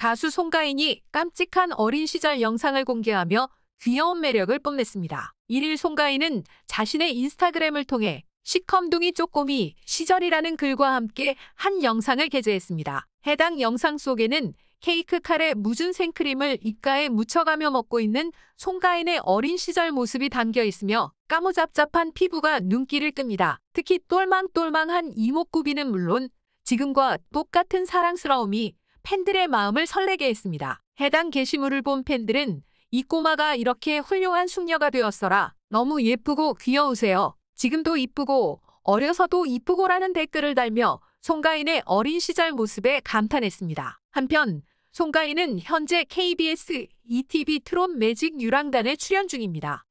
가수 송가인이 깜찍한 어린 시절 영상을 공개하며 귀여운 매력을 뽐냈습니다. 1일 송가인은 자신의 인스타그램을 통해 시컴둥이 쪼꼬미 시절이라는 글과 함께 한 영상을 게재했습니다. 해당 영상 속에는 케이크 칼에 무준 생크림을 입가에 묻혀가며 먹고 있는 송가인의 어린 시절 모습이 담겨 있으며 까무잡잡한 피부가 눈길을 끕니다. 특히 똘망똘망한 이목구비는 물론 지금과 똑같은 사랑스러움이 팬들의 마음을 설레게 했습니다. 해당 게시물을 본 팬들은 이 꼬마가 이렇게 훌륭한 숙녀가 되었어라. 너무 예쁘고 귀여우세요. 지금도 이쁘고 어려서도 이쁘고라는 댓글을 달며 송가인의 어린 시절 모습에 감탄했습니다. 한편 송가인은 현재 KBS ETV 트롯 매직 유랑단에 출연 중입니다.